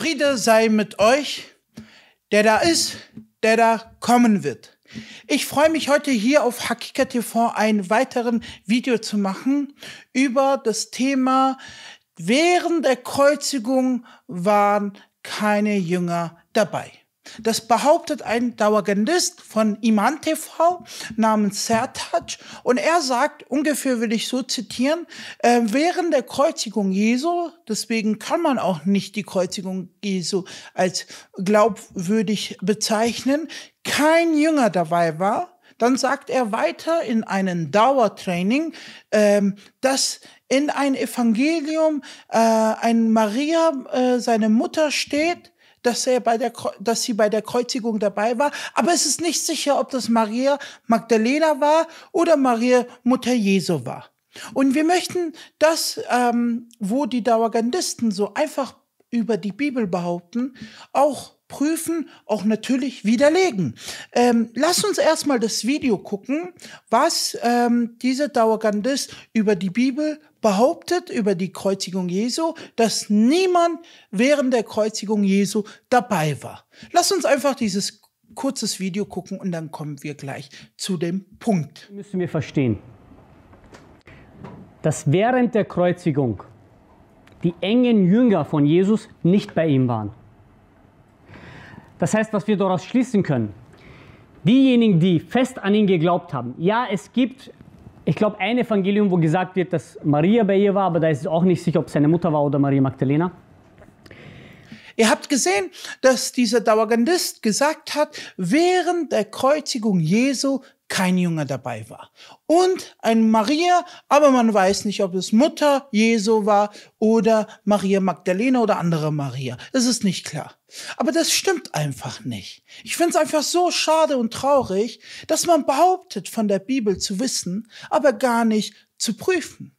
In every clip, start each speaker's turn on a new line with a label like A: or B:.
A: Friede sei mit euch, der da ist, der da kommen wird. Ich freue mich heute hier auf Hakika TV einen weiteren Video zu machen über das Thema während der Kreuzigung waren keine Jünger dabei. Das behauptet ein Dauergendist von Iman TV namens Sertac und er sagt, ungefähr will ich so zitieren, äh, während der Kreuzigung Jesu, deswegen kann man auch nicht die Kreuzigung Jesu als glaubwürdig bezeichnen, kein Jünger dabei war, dann sagt er weiter in einem Dauertraining, ähm, dass in ein Evangelium äh, ein Maria, äh, seine Mutter steht, dass, er bei der, dass sie bei der Kreuzigung dabei war, aber es ist nicht sicher, ob das Maria Magdalena war oder Maria Mutter Jesu war. Und wir möchten das, ähm, wo die Dauergandisten so einfach über die Bibel behaupten, auch prüfen, auch natürlich widerlegen. Ähm, lass uns erstmal das Video gucken, was ähm, dieser Dauergandist über die Bibel behauptet über die Kreuzigung Jesu, dass niemand während der Kreuzigung Jesu dabei war. Lass uns einfach dieses kurzes Video gucken und dann kommen wir gleich zu dem Punkt. Müssen wir verstehen, dass während der Kreuzigung die engen Jünger von Jesus nicht bei ihm waren. Das heißt, was wir daraus schließen können, diejenigen, die fest an ihn geglaubt haben, ja, es gibt ich glaube, ein Evangelium, wo gesagt wird, dass Maria bei ihr war, aber da ist es auch nicht sicher, ob es seine Mutter war oder Maria Magdalena. Ihr habt gesehen, dass dieser Dauergandist gesagt hat, während der Kreuzigung Jesu kein Junge dabei war. Und ein Maria, aber man weiß nicht, ob es Mutter Jesu war oder Maria Magdalena oder andere Maria. Es ist nicht klar. Aber das stimmt einfach nicht. Ich finde es einfach so schade und traurig, dass man behauptet, von der Bibel zu wissen, aber gar nicht zu prüfen.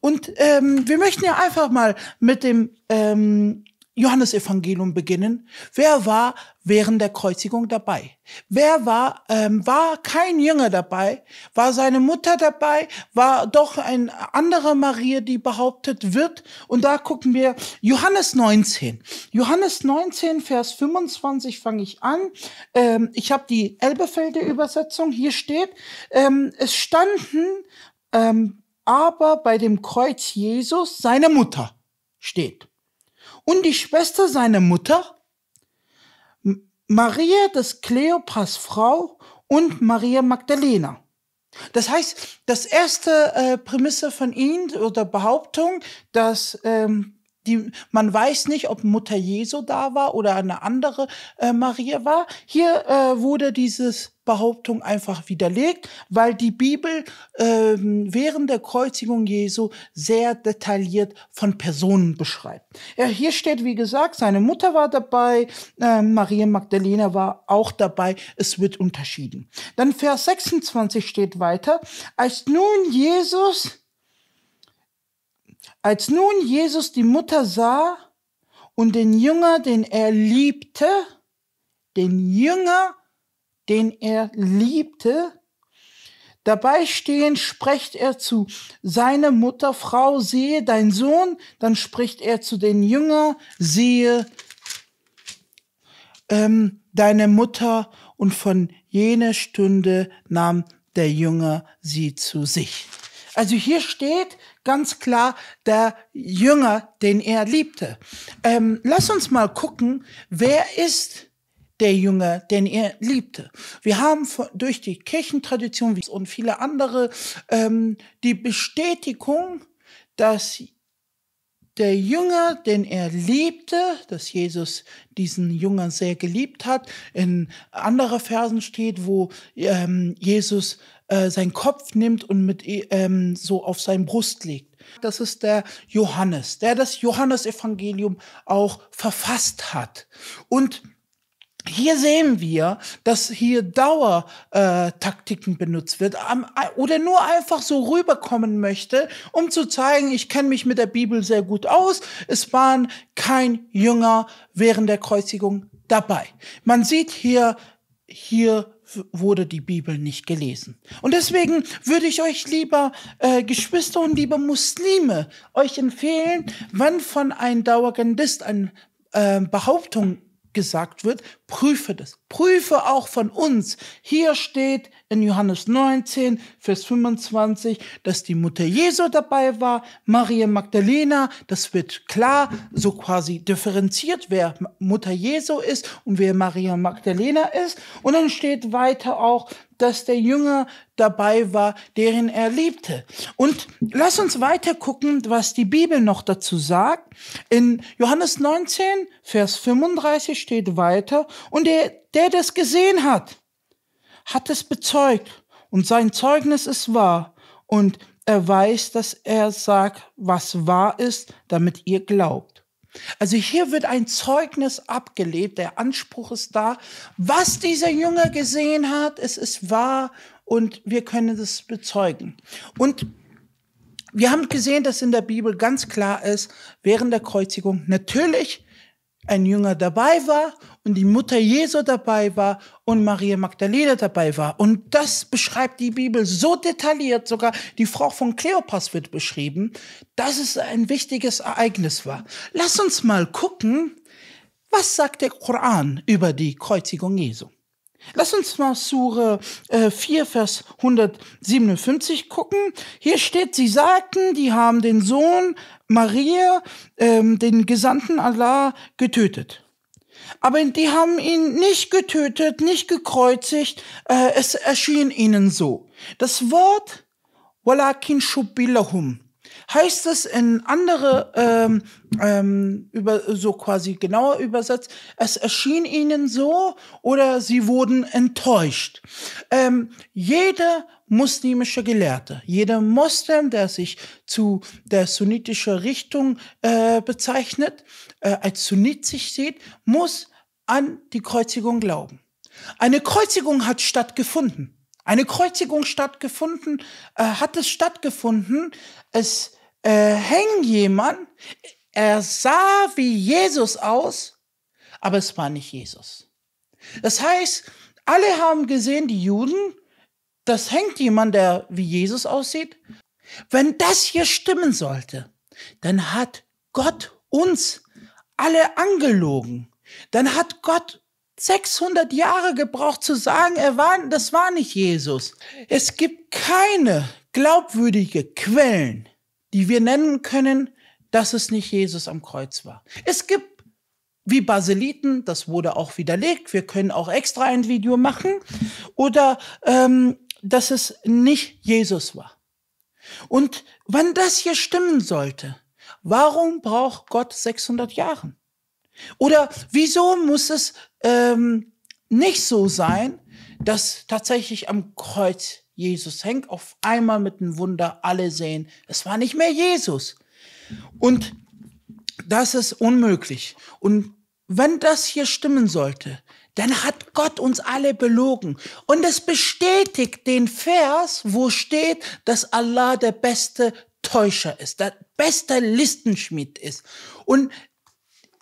A: Und ähm, wir möchten ja einfach mal mit dem ähm, Johannesevangelium beginnen. Wer war während der Kreuzigung dabei? Wer war, ähm, war kein Jünger dabei? War seine Mutter dabei? War doch ein anderer Maria, die behauptet wird? Und da gucken wir Johannes 19. Johannes 19, Vers 25 fange ich an. Ähm, ich habe die Elbefelder Übersetzung. Hier steht, ähm, es standen ähm, aber bei dem Kreuz Jesus seine Mutter steht. Und die Schwester seiner Mutter, Maria des Kleopas Frau und Maria Magdalena. Das heißt, das erste äh, Prämisse von ihnen oder Behauptung, dass ähm, die, man weiß nicht, ob Mutter Jesu da war oder eine andere äh, Maria war. Hier äh, wurde diese Behauptung einfach widerlegt, weil die Bibel äh, während der Kreuzigung Jesu sehr detailliert von Personen beschreibt. Ja, hier steht, wie gesagt, seine Mutter war dabei, ähm, Maria Magdalena war auch dabei, es wird unterschieden. Dann Vers 26 steht weiter, als nun Jesus als nun Jesus die Mutter sah und den Jünger, den er liebte, den Jünger, den er liebte, dabei stehend spricht er zu seiner Mutter, Frau, sehe dein Sohn, dann spricht er zu den Jünger, sehe ähm, deine Mutter, und von jener Stunde nahm der Jünger sie zu sich. Also hier steht, ganz klar der Jünger, den er liebte. Ähm, lass uns mal gucken, wer ist der Jünger, den er liebte. Wir haben durch die Kirchentradition und viele andere ähm, die Bestätigung, dass der Jünger, den er liebte, dass Jesus diesen Jünger sehr geliebt hat. In anderen Versen steht, wo ähm, Jesus äh, seinen Kopf nimmt und mit äh, ähm, so auf seinen Brust legt. Das ist der Johannes, der das Johannesevangelium auch verfasst hat. Und hier sehen wir, dass hier Dauertaktiken äh, benutzt wird äh, oder nur einfach so rüberkommen möchte, um zu zeigen, ich kenne mich mit der Bibel sehr gut aus. Es waren kein Jünger während der Kreuzigung dabei. Man sieht hier, hier wurde die Bibel nicht gelesen. Und deswegen würde ich euch, lieber äh, Geschwister und lieber Muslime, euch empfehlen, wenn von einem Dauergandist eine äh, Behauptung gesagt wird, prüfe das. Prüfe auch von uns. Hier steht in Johannes 19, Vers 25, dass die Mutter Jesu dabei war, Maria Magdalena, das wird klar, so quasi differenziert, wer Mutter Jesu ist und wer Maria Magdalena ist. Und dann steht weiter auch, dass der Jünger dabei war, deren er liebte. Und lass uns weiter gucken, was die Bibel noch dazu sagt. In Johannes 19, Vers 35 steht weiter, und der, der das gesehen hat, hat es bezeugt, und sein Zeugnis ist wahr, und er weiß, dass er sagt, was wahr ist, damit ihr glaubt. Also hier wird ein Zeugnis abgelebt, der Anspruch ist da. Was dieser Junge gesehen hat, es ist wahr und wir können es bezeugen. Und wir haben gesehen, dass in der Bibel ganz klar ist, während der Kreuzigung, natürlich ein Jünger dabei war und die Mutter Jesu dabei war und Maria Magdalena dabei war. Und das beschreibt die Bibel so detailliert, sogar die Frau von Kleopas wird beschrieben, dass es ein wichtiges Ereignis war. Lass uns mal gucken, was sagt der Koran über die Kreuzigung Jesu? Lass uns mal Sure äh, 4, Vers 157 gucken. Hier steht, sie sagten, die haben den Sohn Maria, ähm, den Gesandten Allah, getötet. Aber die haben ihn nicht getötet, nicht gekreuzigt, äh, es erschien ihnen so. Das Wort Walakin Shubilahum heißt es in andere ähm, ähm, über so quasi genauer übersetzt, es erschien ihnen so oder sie wurden enttäuscht. Ähm, jeder muslimische Gelehrte, jeder Moslem, der sich zu der sunnitischen Richtung äh, bezeichnet, äh, als Sunnit sich sieht, muss an die Kreuzigung glauben. Eine Kreuzigung hat stattgefunden. Eine Kreuzigung stattgefunden, äh, hat es stattgefunden. Es äh, hängen jemand. Er sah wie Jesus aus, aber es war nicht Jesus. Das heißt, alle haben gesehen, die Juden, das hängt jemand, der wie Jesus aussieht. Wenn das hier stimmen sollte, dann hat Gott uns alle angelogen. Dann hat Gott 600 Jahre gebraucht zu sagen, er war, das war nicht Jesus. Es gibt keine glaubwürdige Quellen, die wir nennen können, dass es nicht Jesus am Kreuz war. Es gibt wie Baseliten, das wurde auch widerlegt, wir können auch extra ein Video machen, oder ähm, dass es nicht Jesus war. Und wann das hier stimmen sollte, warum braucht Gott 600 Jahre? Oder wieso muss es ähm, nicht so sein, dass tatsächlich am Kreuz Jesus hängt. Auf einmal mit einem Wunder alle sehen, es war nicht mehr Jesus. Und das ist unmöglich. Und wenn das hier stimmen sollte, dann hat Gott uns alle belogen. Und es bestätigt den Vers, wo steht, dass Allah der beste Täuscher ist, der beste Listenschmied ist. Und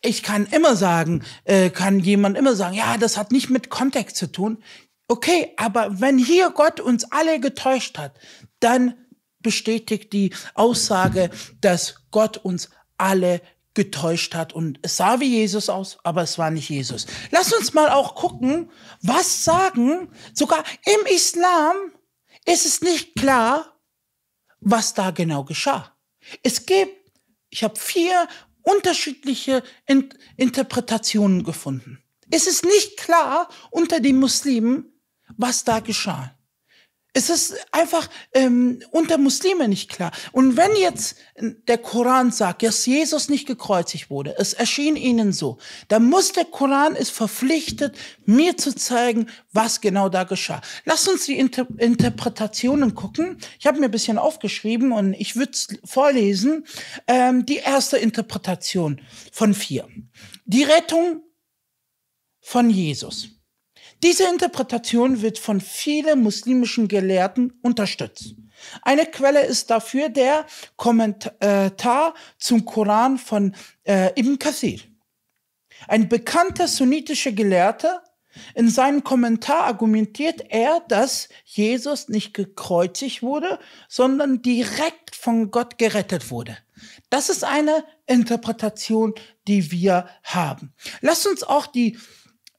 A: ich kann immer sagen, äh, kann jemand immer sagen, ja, das hat nicht mit Kontext zu tun. Okay, aber wenn hier Gott uns alle getäuscht hat, dann bestätigt die Aussage, dass Gott uns alle getäuscht hat und es sah wie Jesus aus, aber es war nicht Jesus. Lass uns mal auch gucken, was sagen, sogar im Islam ist es nicht klar, was da genau geschah. Es gibt, ich habe vier unterschiedliche Interpretationen gefunden. Es ist nicht klar unter den Muslimen, was da geschah. Es ist einfach ähm, unter Muslime nicht klar. Und wenn jetzt der Koran sagt, dass Jesus nicht gekreuzigt wurde, es erschien ihnen so, dann muss der Koran es verpflichtet, mir zu zeigen, was genau da geschah. Lass uns die Inter Interpretationen gucken. Ich habe mir ein bisschen aufgeschrieben und ich würde vorlesen. Ähm, die erste Interpretation von vier. Die Rettung von Jesus. Diese Interpretation wird von vielen muslimischen Gelehrten unterstützt. Eine Quelle ist dafür der Kommentar zum Koran von äh, Ibn Kathir. Ein bekannter sunnitischer Gelehrter, in seinem Kommentar argumentiert er, dass Jesus nicht gekreuzigt wurde, sondern direkt von Gott gerettet wurde. Das ist eine Interpretation, die wir haben. Lass uns auch die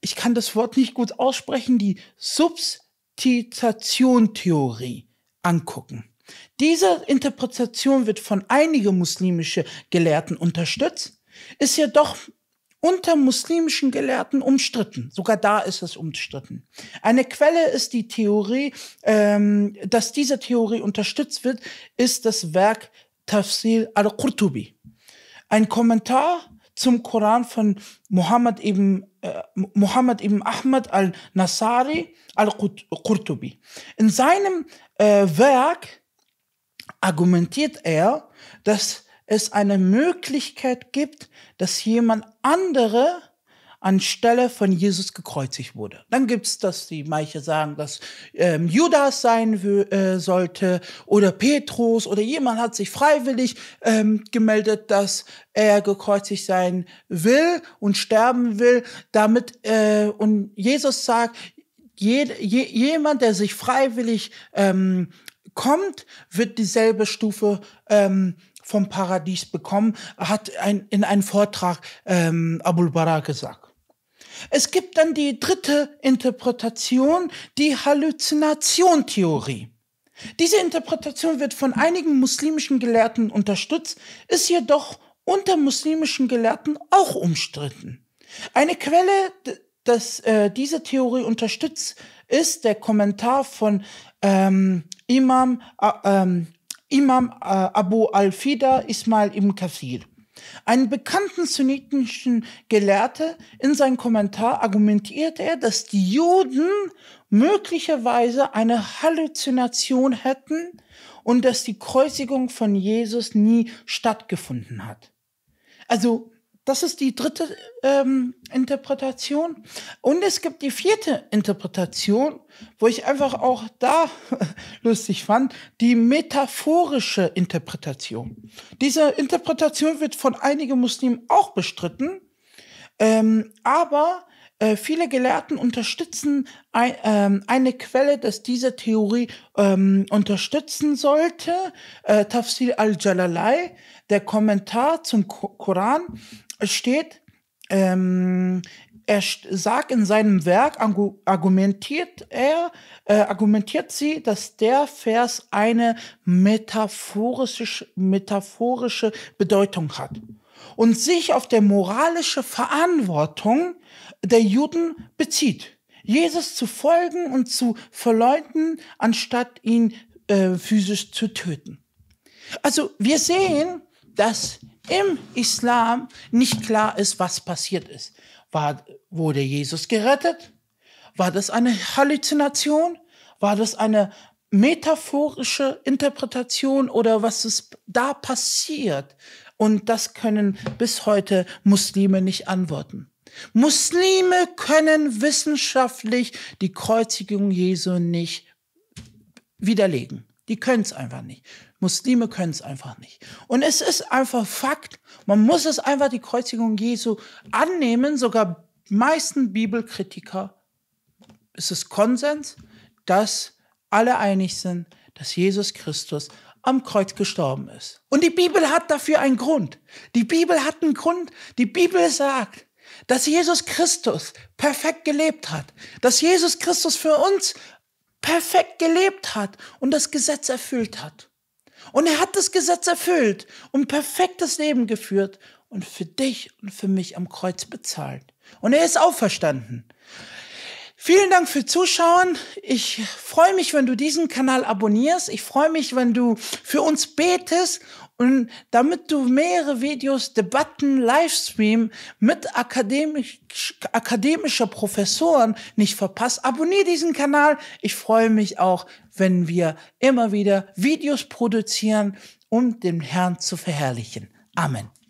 A: ich kann das Wort nicht gut aussprechen, die Substitution-Theorie angucken. Diese Interpretation wird von einigen muslimischen Gelehrten unterstützt, ist jedoch unter muslimischen Gelehrten umstritten. Sogar da ist es umstritten. Eine Quelle ist die Theorie, ähm, dass diese Theorie unterstützt wird, ist das Werk Tafsir al-Qurtubi. Ein Kommentar zum Koran von Muhammad ibn, äh, Muhammad ibn Ahmad al-Nasari al-Qurtubi. In seinem äh, Werk argumentiert er, dass es eine Möglichkeit gibt, dass jemand andere anstelle von Jesus gekreuzigt wurde. Dann gibt es, dass die manche sagen, dass ähm, Judas sein äh, sollte oder Petrus oder jemand hat sich freiwillig ähm, gemeldet, dass er gekreuzigt sein will und sterben will, damit äh, und Jesus sagt, jed, je, jemand, der sich freiwillig ähm, kommt, wird dieselbe Stufe ähm, vom Paradies bekommen, hat ein, in einem Vortrag ähm, Abul Bara gesagt. Es gibt dann die dritte Interpretation, die Halluzinationtheorie. Diese Interpretation wird von einigen muslimischen Gelehrten unterstützt, ist jedoch unter muslimischen Gelehrten auch umstritten. Eine Quelle, dass äh, diese Theorie unterstützt, ist der Kommentar von ähm, Imam, äh, ähm, Imam äh, Abu al-Fida Ismail ibn Kathir. Einen bekannten sunnitischen Gelehrte in seinem Kommentar argumentiert er, dass die Juden möglicherweise eine Halluzination hätten und dass die Kreuzigung von Jesus nie stattgefunden hat. Also das ist die dritte ähm, Interpretation. Und es gibt die vierte Interpretation, wo ich einfach auch da lustig fand, die metaphorische Interpretation. Diese Interpretation wird von einigen Muslimen auch bestritten, ähm, aber äh, viele Gelehrten unterstützen ein, ähm, eine Quelle, dass diese Theorie ähm, unterstützen sollte. Äh, Tafsir al-Jalalai, der Kommentar zum Koran, steht, ähm, er sagt in seinem Werk, argumentiert er, äh, argumentiert sie, dass der Vers eine metaphorische, metaphorische Bedeutung hat und sich auf der moralische Verantwortung der Juden bezieht. Jesus zu folgen und zu verleugnen, anstatt ihn äh, physisch zu töten. Also wir sehen, dass im Islam nicht klar ist, was passiert ist. War, wurde Jesus gerettet? War das eine Halluzination? War das eine metaphorische Interpretation oder was ist da passiert? Und das können bis heute Muslime nicht antworten. Muslime können wissenschaftlich die Kreuzigung Jesu nicht widerlegen. Die können es einfach nicht. Muslime können es einfach nicht. Und es ist einfach Fakt. Man muss es einfach die Kreuzigung Jesu annehmen. Sogar meisten Bibelkritiker ist es Konsens, dass alle einig sind, dass Jesus Christus am Kreuz gestorben ist. Und die Bibel hat dafür einen Grund. Die Bibel hat einen Grund. Die Bibel sagt, dass Jesus Christus perfekt gelebt hat, dass Jesus Christus für uns perfekt gelebt hat und das Gesetz erfüllt hat. Und er hat das Gesetz erfüllt und perfektes Leben geführt und für dich und für mich am Kreuz bezahlt. Und er ist auferstanden. Vielen Dank für Zuschauen. Ich freue mich, wenn du diesen Kanal abonnierst. Ich freue mich, wenn du für uns betest. Und damit du mehrere Videos, Debatten, Livestream mit akademisch, akademischer Professoren nicht verpasst, abonniere diesen Kanal. Ich freue mich auch, wenn wir immer wieder Videos produzieren, um den Herrn zu verherrlichen. Amen.